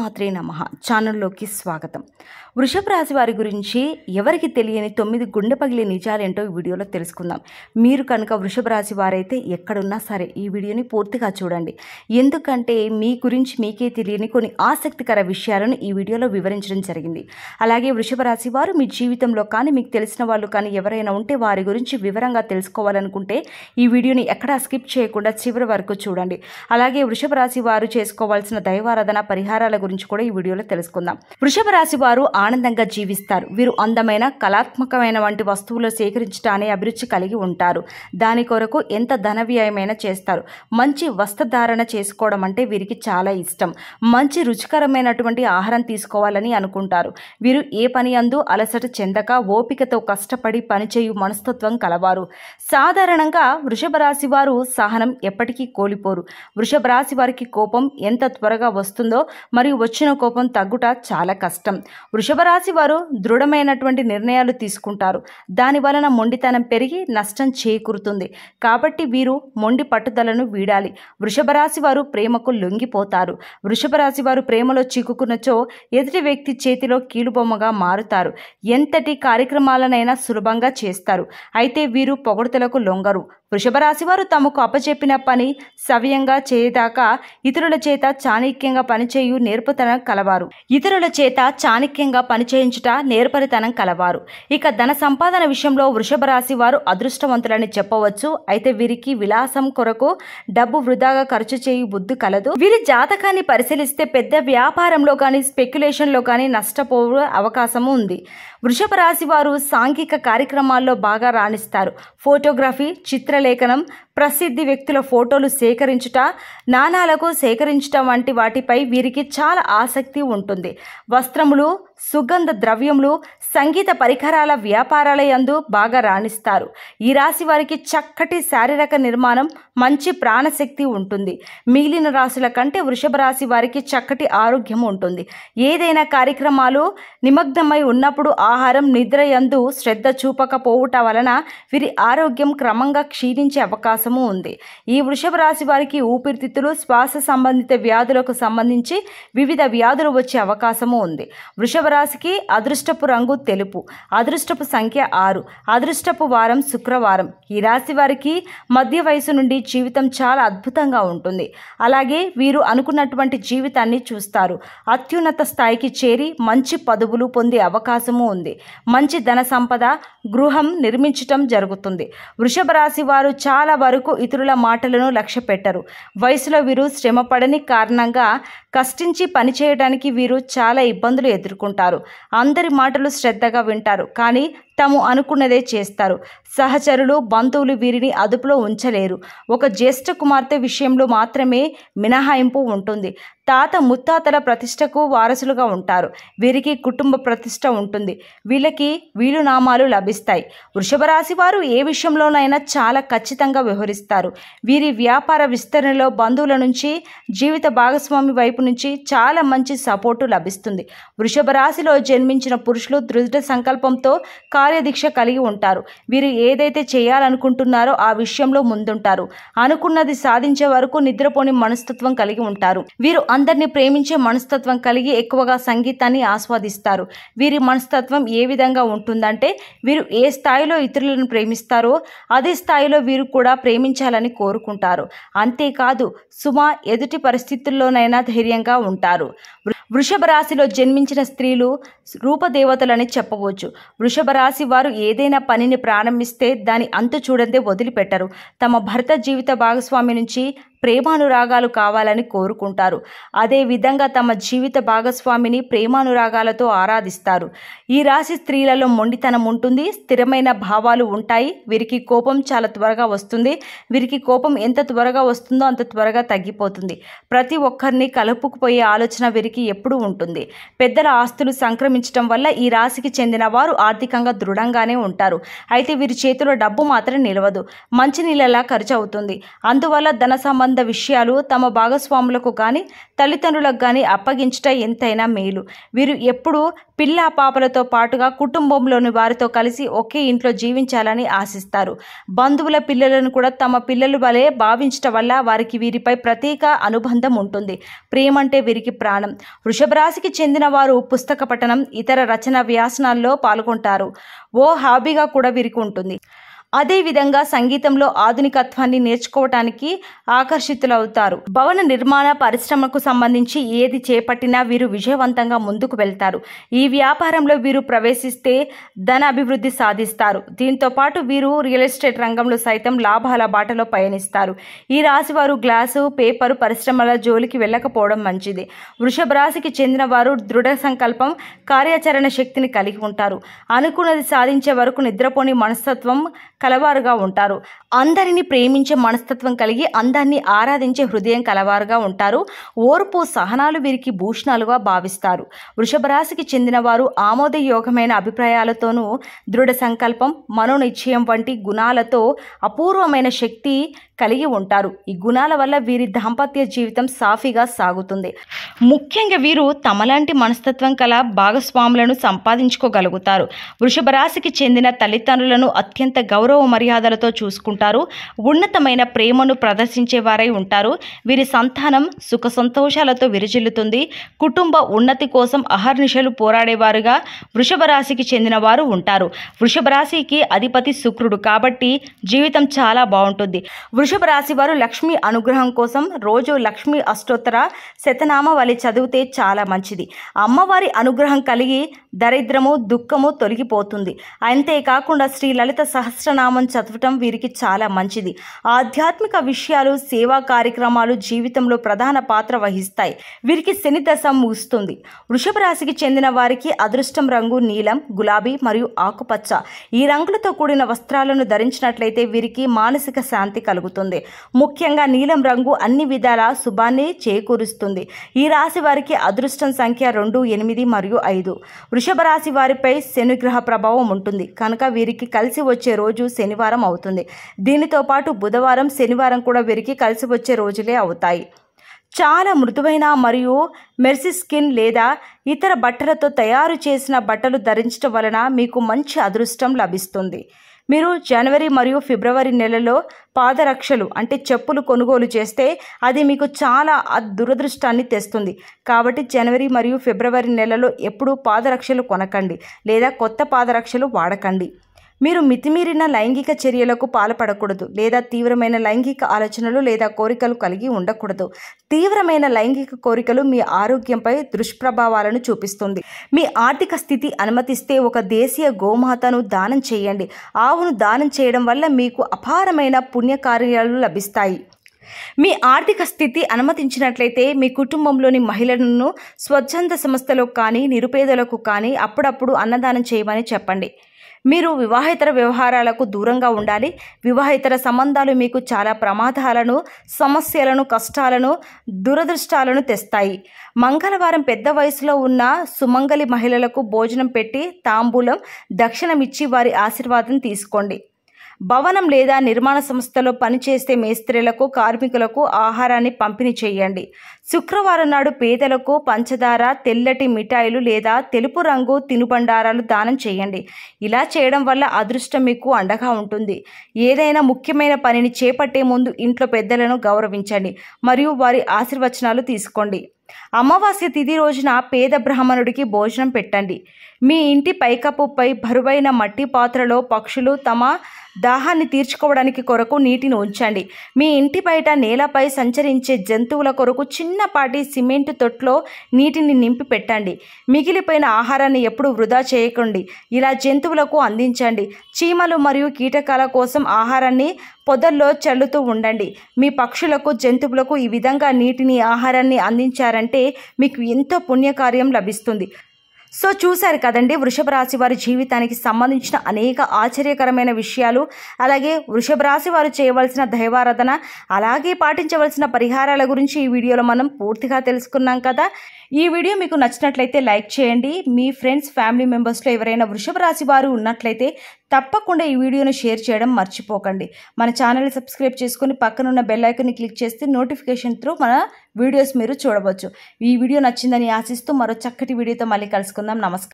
మాత్రే నమ ఛానల్లోకి స్వాగతం వృషభ రాశి వారి గురించి ఎవరికి తెలియని తొమ్మిది గుండె పగిలే నిజాలేంటో ఈ వీడియోలో తెలుసుకుందాం మీరు కనుక వృషభ రాశి వారైతే ఎక్కడున్నా సరే ఈ వీడియోని పూర్తిగా చూడండి ఎందుకంటే మీ గురించి మీకే తెలియని కొన్ని ఆసక్తికర విషయాలను ఈ వీడియోలో వివరించడం జరిగింది అలాగే వృషభ రాశి వారు మీ జీవితంలో కానీ మీకు తెలిసిన వాళ్ళు కానీ ఎవరైనా ఉంటే వారి గురించి వివరంగా తెలుసుకోవాలనుకుంటే ఈ వీడియోని ఎక్కడా స్కిప్ చేయకుండా చివరి వరకు చూడండి అలాగే వృషభ రాశి వారు చేసుకోవాల్సిన దైవారాధన పరిహారాలు ఫలితాల గురించి కూడా ఈ వీడియోలో తెలుసుకుందాం వృషభ రాశి వారు ఆనందంగా జీవిస్తారు వీరు అందమైన కళాత్మకమైన వంటి వస్తువులు సేకరించడానికి అభిరుచి కలిగి ఉంటారు దాని కొరకు ఎంత ధన వ్యయమైనా చేస్తారు మంచి వస్త్రధారణ చేసుకోవడం అంటే వీరికి చాలా ఇష్టం మంచి రుచికరమైనటువంటి ఆహారం తీసుకోవాలని అనుకుంటారు వీరు ఏ పని అందు అలసట చెందక ఓపికతో కష్టపడి పనిచేయు మనస్తత్వం కలవారు సాధారణంగా వృషభ రాశి వారు సహనం ఎప్పటికీ కోల్పోరు వృషభ రాశి వారికి కోపం ఎంత త్వరగా వస్తుందో మరియు వచ్చిన కోపం తగ్గుట చాలా కష్టం వృషభ రాశి వారు దృఢమైనటువంటి నిర్ణయాలు తీసుకుంటారు దాని వలన మొండితనం పెరిగి నష్టం చేకూరుతుంది కాబట్టి వీరు మొండి పట్టుదలను వీడాలి వృషభ రాశి వారు ప్రేమకు లొంగిపోతారు వృషభ రాశి వారు ప్రేమలో చిక్కుకున్నచో ఎదుటి వ్యక్తి చేతిలో కీలుబొమ్మగా మారుతారు ఎంతటి కార్యక్రమాలనైనా సులభంగా చేస్తారు అయితే వీరు పొగడుతలకు లొంగరు వృషభ తమకు అప్పచెప్పిన పని సవ్యంగా చేయదాకా ఇతరుల చేత చాణిక్యంగా పనిచేయు నేర్పుతనం కలవారు ఇతరుల చేత చాణిక్యంగా పనిచేయించుట నేర్పరితనం కలవారు ఇక ధన సంపాదన విషయంలో వృషభ రాశి వారు అదృష్టవంతులని చెప్పవచ్చు అయితే వీరికి విలాసం కొరకు డబ్బు వృధాగా ఖర్చు చేయు బుద్ధి కలదు వీరి జాతకాన్ని పరిశీలిస్తే పెద్ద వ్యాపారంలో కానీ స్పెక్యులేషన్లో కానీ నష్టపో అవకాశము ఉంది వృషభ వారు సాంఘిక కార్యక్రమాల్లో బాగా రాణిస్తారు ఫోటోగ్రఫీ చిత్ర లేఖనం ప్రసిద్ధి వ్యక్తుల ఫోటోలు సేకరించుట నాణాలకు సేకరించటం వంటి వాటిపై వీరికి చాలా ఆసక్తి ఉంటుంది వస్త్రములు సుగంధ ద్రవ్యములు సంగీత పరికరాల వ్యాపారాల యందు బాగా రాణిస్తారు ఈ రాశి వారికి చక్కటి శారీరక నిర్మాణం మంచి ప్రాణశక్తి ఉంటుంది మిగిలిన రాశుల కంటే వృషభ రాశి వారికి చక్కటి ఆరోగ్యం ఉంటుంది ఏదైనా కార్యక్రమాలు నిమగ్నమై ఉన్నప్పుడు ఆహారం నిద్ర యందు శ్రద్ధ చూపకపోవుట వలన వీరి ఆరోగ్యం క్రమంగా క్షీణించే అవకాశము ఉంది ఈ వృషభ రాశి వారికి ఊపిరితిత్తులు శ్వాస సంబంధిత వ్యాధులకు సంబంధించి వివిధ వ్యాధులు వచ్చే అవకాశము ఉంది వృషభ కుంభరాశికి అదృష్టపు రంగు తెలుపు అదృష్టపు సంఖ్య ఆరు అదృష్టపు వారం శుక్రవారం ఈ రాశి వారికి మధ్య వయసు నుండి జీవితం చాలా అద్భుతంగా ఉంటుంది అలాగే వీరు అనుకున్నటువంటి జీవితాన్ని చూస్తారు అత్యున్నత స్థాయికి చేరి మంచి పదవులు పొందే అవకాశము ఉంది మంచి ధన సంపద గృహం నిర్మించటం జరుగుతుంది వృషభ రాశి వారు చాలా వరకు ఇతరుల మాటలను లక్ష్య పెట్టరు వయసులో వీరు శ్రమపడని కారణంగా కష్టించి పనిచేయడానికి వీరు చాలా ఇబ్బందులు ఎదుర్కొంటారు ఉంటారు అందరి మాటలు శ్రద్ధగా వింటారు కానీ తాము అనుకున్నదే చేస్తారు సహచరులు బంధువులు వీరిని అదుపులో ఉంచలేరు ఒక జ్యేష్ఠ కుమార్తె విషయంలో మాత్రమే మినహాయింపు ఉంటుంది తాత ముత్తాతల ప్రతిష్టకు వారసులుగా ఉంటారు వీరికి కుటుంబ ప్రతిష్ట ఉంటుంది వీళ్ళకి వీలునామాలు లభిస్తాయి వృషభరాశి వారు ఏ విషయంలోనైనా చాలా ఖచ్చితంగా వ్యవహరిస్తారు వీరి వ్యాపార విస్తరణలో బంధువుల నుంచి జీవిత భాగస్వామి వైపు నుంచి చాలా మంచి సపోర్టు లభిస్తుంది వృషభ రాశిలో జన్మించిన పురుషులు దృఢ సంకల్పంతో కా కార్యదీక్ష కలిగి ఉంటారు వీరు ఏదైతే చేయాలనుకుంటున్నారో ఆ విషయంలో ముందుంటారు అనుకున్నది సాధించే వరకు నిద్రపోని మనస్తత్వం కలిగి ఉంటారు వీరు అందరినీ ప్రేమించే మనస్తత్వం కలిగి ఎక్కువగా సంగీతాన్ని ఆస్వాదిస్తారు వీరి మనస్తత్వం ఏ విధంగా ఉంటుందంటే వీరు ఏ స్థాయిలో ఇతరులను ప్రేమిస్తారో అదే స్థాయిలో వీరు కూడా ప్రేమించాలని కోరుకుంటారు అంతేకాదు సుమా ఎదుటి పరిస్థితుల్లోనైనా ధైర్యంగా ఉంటారు వృషభ రాశిలో జన్మించిన స్త్రీలు రూపదేవతలని చెప్పవచ్చు వృషభ రాశి రాశి వారు ఏదైనా పనిని ప్రారంభిస్తే దాని అంతు చూడందే వదిలిపెట్టరు తమ భర్త జీవిత భాగస్వామి నుంచి ప్రేమానురాగాలు కావాలని కోరుకుంటారు అదేవిధంగా తమ జీవిత భాగస్వామిని ప్రేమానురాగాలతో ఆరాధిస్తారు ఈ రాశి స్త్రీలలో మొండితనం ఉంటుంది స్థిరమైన భావాలు ఉంటాయి వీరికి కోపం చాలా త్వరగా వస్తుంది వీరికి కోపం ఎంత త్వరగా వస్తుందో అంత త్వరగా తగ్గిపోతుంది ప్రతి ఒక్కరిని కలుపుకుపోయే ఆలోచన వీరికి ఎప్పుడూ ఉంటుంది పెద్దల ఆస్తులు సంక్రమించడం వల్ల ఈ రాశికి చెందిన వారు ఆర్థికంగా దృఢంగానే ఉంటారు అయితే వీరి చేతిలో డబ్బు మాత్రం నిలవదు మంచినీళ్ళలా ఖర్చు అవుతుంది అందువల్ల ధన సంబంధం సంబంధ విషయాలు తమ భాగస్వాములకు కానీ తల్లిదండ్రులకు కానీ అప్పగించట ఎంతైనా మేలు వీరు ఎప్పుడూ పిల్ల పాపలతో పాటుగా కుటుంబంలోని వారితో కలిసి ఒకే ఇంట్లో జీవించాలని ఆశిస్తారు బంధువుల పిల్లలను కూడా తమ పిల్లలు వలె భావించటం వల్ల వారికి వీరిపై ప్రత్యేక అనుబంధం ఉంటుంది ప్రేమ అంటే వీరికి ప్రాణం వృషభ రాశికి చెందిన వారు పుస్తక పఠనం ఇతర రచన వ్యాసనాల్లో పాల్గొంటారు ఓ హాబీగా కూడా వీరికి ఉంటుంది అదేవిధంగా సంగీతంలో ఆధునికత్వాన్ని నేర్చుకోవటానికి ఆకర్షితులవుతారు భవన నిర్మాణ పరిశ్రమకు సంబంధించి ఏది చేపట్టినా వీరు విజయవంతంగా ముందుకు వెళ్తారు ఈ వ్యాపారంలో వీరు ప్రవేశిస్తే ధన అభివృద్ధి సాధిస్తారు దీంతో పాటు వీరు రియల్ ఎస్టేట్ రంగంలో సైతం లాభాల బాటలో పయనిస్తారు ఈ రాశి వారు గ్లాసు పేపరు పరిశ్రమల జోలికి వెళ్ళకపోవడం మంచిది వృషభ రాశికి చెందిన వారు దృఢ సంకల్పం కార్యాచరణ శక్తిని కలిగి ఉంటారు అనుకున్నది సాధించే వరకు నిద్రపోని మనస్తత్వం కలవారుగా ఉంటారు అందరినీ ప్రేమించే మనస్తత్వం కలిగి అందరిని ఆరాధించే హృదయం కలవారుగా ఉంటారు ఓర్పు సహనాలు వీరికి భూషణాలుగా భావిస్తారు వృషభ రాశికి చెందిన వారు ఆమోదయోగమైన అభిప్రాయాలతోనూ దృఢ సంకల్పం మనోనిశ్చయం వంటి గుణాలతో అపూర్వమైన శక్తి కలిగి ఉంటారు ఈ గుణాల వల్ల వీరి దాంపత్య జీవితం సాఫీగా సాగుతుంది ముఖ్యంగా వీరు తమలాంటి మనస్తత్వం కల భాగస్వాములను సంపాదించుకోగలుగుతారు వృషభ రాశికి చెందిన తల్లిదండ్రులను అత్యంత గౌరవ గౌరవ మర్యాదలతో చూసుకుంటారు ఉన్నతమైన ప్రేమను ప్రదర్శించేవారై ఉంటారు వీరి సంతానం సుఖ సంతోషాలతో విరిచిల్లుతుంది కుటుంబ ఉన్నతి కోసం అహర్నిశలు పోరాడేవారుగా వృషభ రాశికి చెందిన వారు ఉంటారు వృషభ రాశికి అధిపతి శుక్రుడు కాబట్టి జీవితం చాలా బాగుంటుంది వృషభ రాశి వారు లక్ష్మీ అనుగ్రహం కోసం రోజు లక్ష్మీ అష్టోత్తర శతనామ శతనామావళి చదివితే చాలా మంచిది అమ్మవారి అనుగ్రహం కలిగి దరిద్రము దుఃఖము తొలగిపోతుంది అంతేకాకుండా శ్రీ లలిత సహస్రనామ సహస్రనామం చదవటం వీరికి చాలా మంచిది ఆధ్యాత్మిక విషయాలు సేవా కార్యక్రమాలు జీవితంలో ప్రధాన పాత్ర వహిస్తాయి వీరికి శని దశ ముగుస్తుంది వృషభ రాశికి చెందిన వారికి అదృష్టం రంగు నీలం గులాబీ మరియు ఆకుపచ్చ ఈ రంగులతో కూడిన వస్త్రాలను ధరించినట్లయితే వీరికి మానసిక శాంతి కలుగుతుంది ముఖ్యంగా నీలం రంగు అన్ని విధాల శుభాన్ని చేకూరుస్తుంది ఈ రాశి వారికి అదృష్టం సంఖ్య రెండు ఎనిమిది మరియు ఐదు వృషభ రాశి వారిపై శనిగ్రహ ప్రభావం ఉంటుంది కనుక వీరికి కలిసి వచ్చే రోజు రోజు శనివారం అవుతుంది దీనితో పాటు బుధవారం శనివారం కూడా వెరికి కలిసి వచ్చే రోజులే అవుతాయి చాలా మృదువైన మరియు మెర్సి స్కిన్ లేదా ఇతర బట్టలతో తయారు చేసిన బట్టలు ధరించడం వలన మీకు మంచి అదృష్టం లభిస్తుంది మీరు జనవరి మరియు ఫిబ్రవరి నెలలో పాదరక్షలు అంటే చెప్పులు కొనుగోలు చేస్తే అది మీకు చాలా దురదృష్టాన్ని తెస్తుంది కాబట్టి జనవరి మరియు ఫిబ్రవరి నెలలో ఎప్పుడూ పాదరక్షలు కొనకండి లేదా కొత్త పాదరక్షలు వాడకండి మీరు మితిమీరిన లైంగిక చర్యలకు పాల్పడకూడదు లేదా తీవ్రమైన లైంగిక ఆలోచనలు లేదా కోరికలు కలిగి ఉండకూడదు తీవ్రమైన లైంగిక కోరికలు మీ ఆరోగ్యంపై దుష్ప్రభావాలను చూపిస్తుంది మీ ఆర్థిక స్థితి అనుమతిస్తే ఒక దేశీయ గోమాతను దానం చేయండి ఆవును దానం చేయడం వల్ల మీకు అపారమైన పుణ్యకార్యాలు లభిస్తాయి మీ ఆర్థిక స్థితి అనుమతించినట్లయితే మీ కుటుంబంలోని మహిళలను స్వచ్ఛంద సంస్థలకు కానీ నిరుపేదలకు కానీ అప్పుడప్పుడు అన్నదానం చేయమని చెప్పండి మీరు వివాహేతర వ్యవహారాలకు దూరంగా ఉండాలి వివాహేతర సంబంధాలు మీకు చాలా ప్రమాదాలను సమస్యలను కష్టాలను దురదృష్టాలను తెస్తాయి మంగళవారం పెద్ద వయసులో ఉన్న సుమంగలి మహిళలకు భోజనం పెట్టి తాంబూలం దక్షిణమిచ్చి వారి ఆశీర్వాదం తీసుకోండి భవనం లేదా నిర్మాణ సంస్థలో పనిచేసే మేస్త్రీలకు కార్మికులకు ఆహారాన్ని పంపిణీ చేయండి శుక్రవారం నాడు పేదలకు పంచదార తెల్లటి మిఠాయిలు లేదా తెలుపు రంగు తినుబండారాలు దానం చేయండి ఇలా చేయడం వల్ల అదృష్టం మీకు అండగా ఉంటుంది ఏదైనా ముఖ్యమైన పనిని చేపట్టే ముందు ఇంట్లో పెద్దలను గౌరవించండి మరియు వారి ఆశీర్వచనాలు తీసుకోండి అమావాస్య తిథి రోజున పేద బ్రాహ్మణుడికి భోజనం పెట్టండి మీ ఇంటి పైకప్పుపై బరువైన మట్టి పాత్రలో పక్షులు తమ దాహాన్ని తీర్చుకోవడానికి కొరకు నీటిని ఉంచండి మీ ఇంటి బయట నేలపై సంచరించే జంతువుల కొరకు చిన్నపాటి సిమెంట్ తొట్లో నీటిని నింపి పెట్టండి మిగిలిపోయిన ఆహారాన్ని ఎప్పుడు వృధా చేయకండి ఇలా జంతువులకు అందించండి చీమలు మరియు కీటకాల కోసం ఆహారాన్ని పొదల్లో చల్లుతూ ఉండండి మీ పక్షులకు జంతువులకు ఈ విధంగా నీటిని ఆహారాన్ని అందించారంటే మీకు ఎంతో పుణ్యకార్యం లభిస్తుంది సో చూశారు కదండి వృషభ రాశి వారి జీవితానికి సంబంధించిన అనేక ఆశ్చర్యకరమైన విషయాలు అలాగే వృషభ రాశి వారు చేయవలసిన దైవారాధన అలాగే పాటించవలసిన పరిహారాల గురించి ఈ వీడియోలో మనం పూర్తిగా తెలుసుకున్నాం కదా ఈ వీడియో మీకు నచ్చినట్లయితే లైక్ చేయండి మీ ఫ్రెండ్స్ ఫ్యామిలీ మెంబర్స్లో ఎవరైనా వృషభ రాశి వారు ఉన్నట్లయితే తప్పకుండా ఈ వీడియోను షేర్ చేయడం మర్చిపోకండి మన ఛానల్ సబ్స్క్రైబ్ చేసుకుని పక్కనున్న బెల్ క్లిక్ చేస్తే నోటిఫికేషన్ త్రూ మన వీడియోస్ మీరు చూడవచ్చు ఈ వీడియో నచ్చిందని ఆశిస్తూ మరో చక్కటి వీడియోతో మళ్ళీ కలుసుకుందాం నమస్కారం